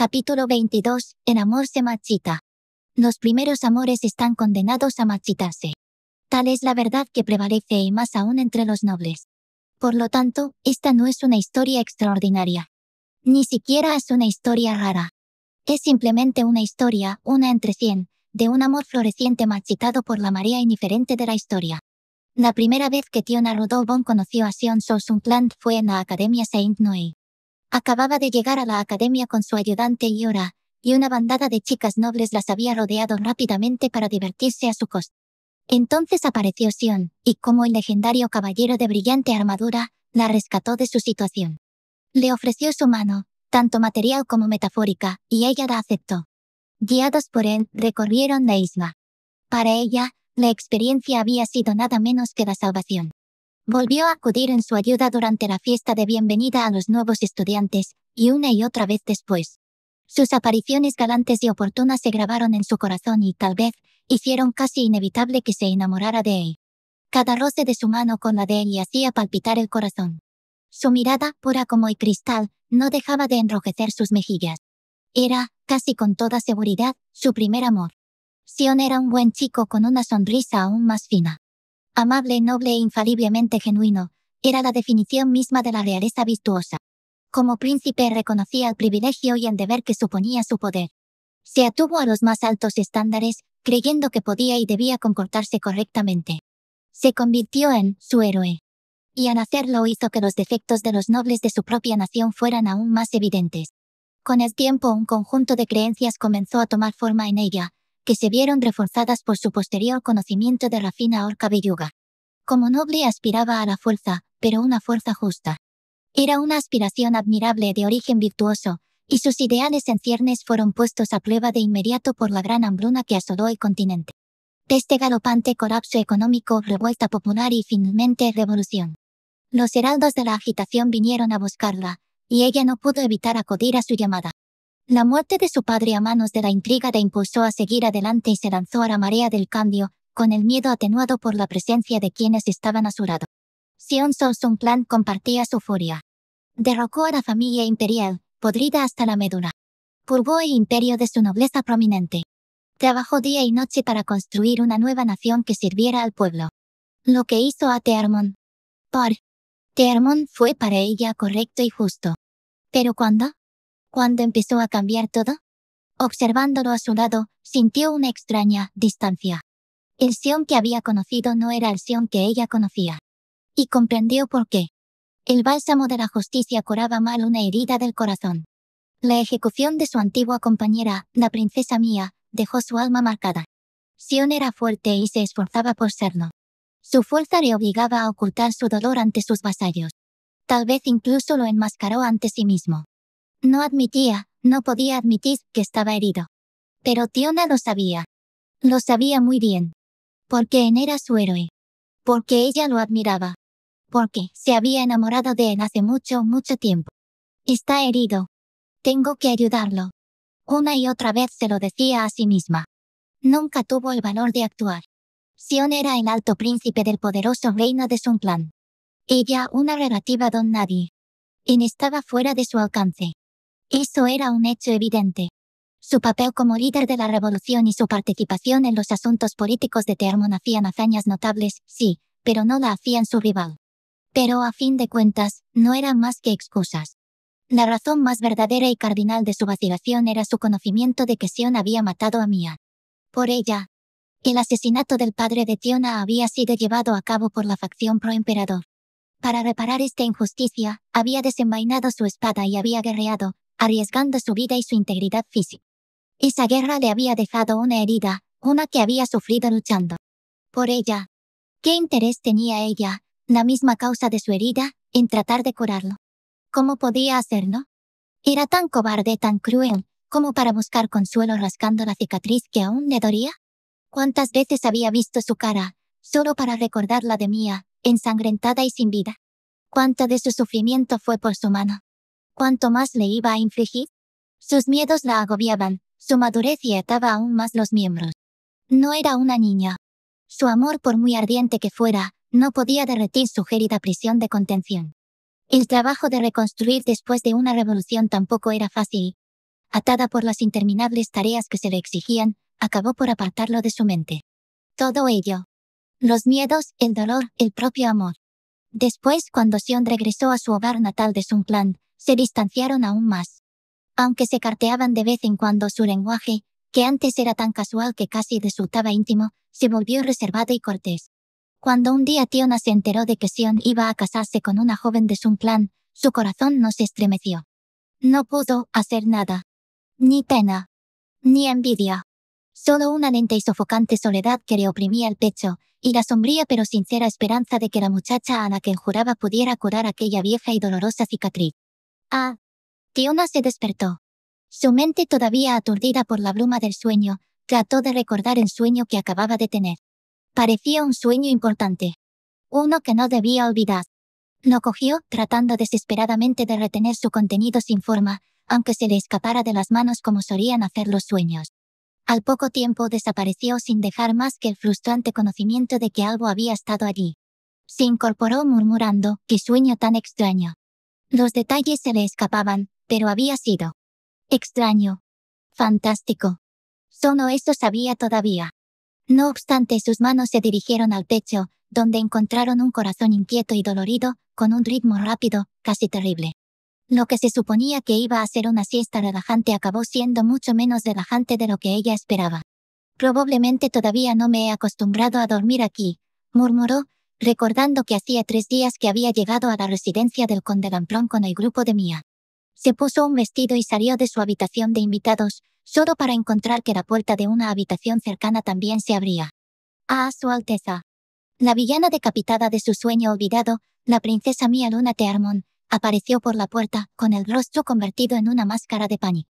Capítulo 22. El amor se machita. Los primeros amores están condenados a machitarse. Tal es la verdad que prevalece y más aún entre los nobles. Por lo tanto, esta no es una historia extraordinaria. Ni siquiera es una historia rara. Es simplemente una historia, una entre cien, de un amor floreciente machitado por la marea indiferente de la historia. La primera vez que Tiona Rodobon conoció a Sion Sosunkland fue en la Academia Saint Noé. Acababa de llegar a la academia con su ayudante Iora, y una bandada de chicas nobles las había rodeado rápidamente para divertirse a su costa. Entonces apareció Sion, y como el legendario caballero de brillante armadura, la rescató de su situación. Le ofreció su mano, tanto material como metafórica, y ella la aceptó. Guiados por él, recorrieron la isla. Para ella, la experiencia había sido nada menos que la salvación. Volvió a acudir en su ayuda durante la fiesta de bienvenida a los nuevos estudiantes, y una y otra vez después. Sus apariciones galantes y oportunas se grabaron en su corazón y, tal vez, hicieron casi inevitable que se enamorara de él. Cada roce de su mano con la de él le hacía palpitar el corazón. Su mirada, pura como el cristal, no dejaba de enrojecer sus mejillas. Era, casi con toda seguridad, su primer amor. Sion era un buen chico con una sonrisa aún más fina amable, noble e infaliblemente genuino, era la definición misma de la realeza virtuosa. Como príncipe reconocía el privilegio y el deber que suponía su poder. Se atuvo a los más altos estándares, creyendo que podía y debía comportarse correctamente. Se convirtió en su héroe. Y al hacerlo hizo que los defectos de los nobles de su propia nación fueran aún más evidentes. Con el tiempo un conjunto de creencias comenzó a tomar forma en ella, que se vieron reforzadas por su posterior conocimiento de Rafina fina Como noble aspiraba a la fuerza, pero una fuerza justa. Era una aspiración admirable de origen virtuoso, y sus ideales en ciernes fueron puestos a prueba de inmediato por la gran hambruna que asoló el continente. De este galopante colapso económico, revuelta popular y finalmente revolución. Los heraldos de la agitación vinieron a buscarla, y ella no pudo evitar acudir a su llamada. La muerte de su padre a manos de la intriga le impulsó a seguir adelante y se lanzó a la marea del cambio, con el miedo atenuado por la presencia de quienes estaban a su lado. Sion Sun Plan compartía su furia. Derrocó a la familia imperial, podrida hasta la médula. Purgó el imperio de su nobleza prominente. Trabajó día y noche para construir una nueva nación que sirviera al pueblo. Lo que hizo a Tearmón. Por. Tearmon fue para ella correcto y justo. Pero cuando, cuando empezó a cambiar todo, observándolo a su lado, sintió una extraña distancia. El Sion que había conocido no era el Sion que ella conocía. Y comprendió por qué. El bálsamo de la justicia curaba mal una herida del corazón. La ejecución de su antigua compañera, la princesa Mía, dejó su alma marcada. Sion era fuerte y se esforzaba por serlo. Su fuerza le obligaba a ocultar su dolor ante sus vasallos. Tal vez incluso lo enmascaró ante sí mismo. No admitía, no podía admitir que estaba herido. Pero Tiona lo sabía. Lo sabía muy bien. Porque En era su héroe. Porque ella lo admiraba. Porque se había enamorado de él hace mucho, mucho tiempo. Está herido. Tengo que ayudarlo. Una y otra vez se lo decía a sí misma. Nunca tuvo el valor de actuar. Sion era el alto príncipe del poderoso reino de Sunplan. Ella, una relativa don nadie. En estaba fuera de su alcance. Eso era un hecho evidente. Su papel como líder de la revolución y su participación en los asuntos políticos de Termon hacían hazañas notables, sí, pero no la hacían su rival. Pero a fin de cuentas, no eran más que excusas. La razón más verdadera y cardinal de su vacilación era su conocimiento de que Sion había matado a Mia. Por ella, el asesinato del padre de Tiona había sido llevado a cabo por la facción proemperador. Para reparar esta injusticia, había desenvainado su espada y había guerreado, arriesgando su vida y su integridad física. Esa guerra le había dejado una herida, una que había sufrido luchando. Por ella. ¿Qué interés tenía ella, la misma causa de su herida, en tratar de curarlo? ¿Cómo podía hacerlo? Era tan cobarde, tan cruel, como para buscar consuelo rascando la cicatriz que aún le dolía. ¿Cuántas veces había visto su cara, solo para recordarla de mía, ensangrentada y sin vida? ¿Cuánto de su sufrimiento fue por su mano? ¿Cuánto más le iba a infligir. Sus miedos la agobiaban, su madurez y ataba aún más los miembros. No era una niña. Su amor, por muy ardiente que fuera, no podía derretir su gérida prisión de contención. El trabajo de reconstruir después de una revolución tampoco era fácil. Atada por las interminables tareas que se le exigían, acabó por apartarlo de su mente. Todo ello. Los miedos, el dolor, el propio amor. Después, cuando Sion regresó a su hogar natal de Clan, se distanciaron aún más. Aunque se carteaban de vez en cuando su lenguaje, que antes era tan casual que casi resultaba íntimo, se volvió reservado y cortés. Cuando un día Tiona se enteró de que Sion iba a casarse con una joven de Clan, su corazón no se estremeció. No pudo hacer nada. Ni pena. Ni envidia. Solo una lenta y sofocante soledad que le oprimía el pecho, y la sombría pero sincera esperanza de que la muchacha a la que juraba pudiera curar aquella vieja y dolorosa cicatriz. Ah. Tiona se despertó. Su mente todavía aturdida por la bruma del sueño, trató de recordar el sueño que acababa de tener. Parecía un sueño importante. Uno que no debía olvidar. Lo cogió, tratando desesperadamente de retener su contenido sin forma, aunque se le escapara de las manos como solían hacer los sueños. Al poco tiempo desapareció sin dejar más que el frustrante conocimiento de que algo había estado allí. Se incorporó murmurando, qué sueño tan extraño. Los detalles se le escapaban, pero había sido. Extraño. Fantástico. Solo eso sabía todavía. No obstante, sus manos se dirigieron al techo, donde encontraron un corazón inquieto y dolorido, con un ritmo rápido, casi terrible. Lo que se suponía que iba a ser una siesta relajante acabó siendo mucho menos relajante de lo que ella esperaba. Probablemente todavía no me he acostumbrado a dormir aquí, murmuró, recordando que hacía tres días que había llegado a la residencia del conde Lamplón con el grupo de Mía. Se puso un vestido y salió de su habitación de invitados, solo para encontrar que la puerta de una habitación cercana también se abría. Ah, Su Alteza. La villana decapitada de su sueño olvidado, la princesa Mía Luna Tearmón» apareció por la puerta, con el rostro convertido en una máscara de pánico.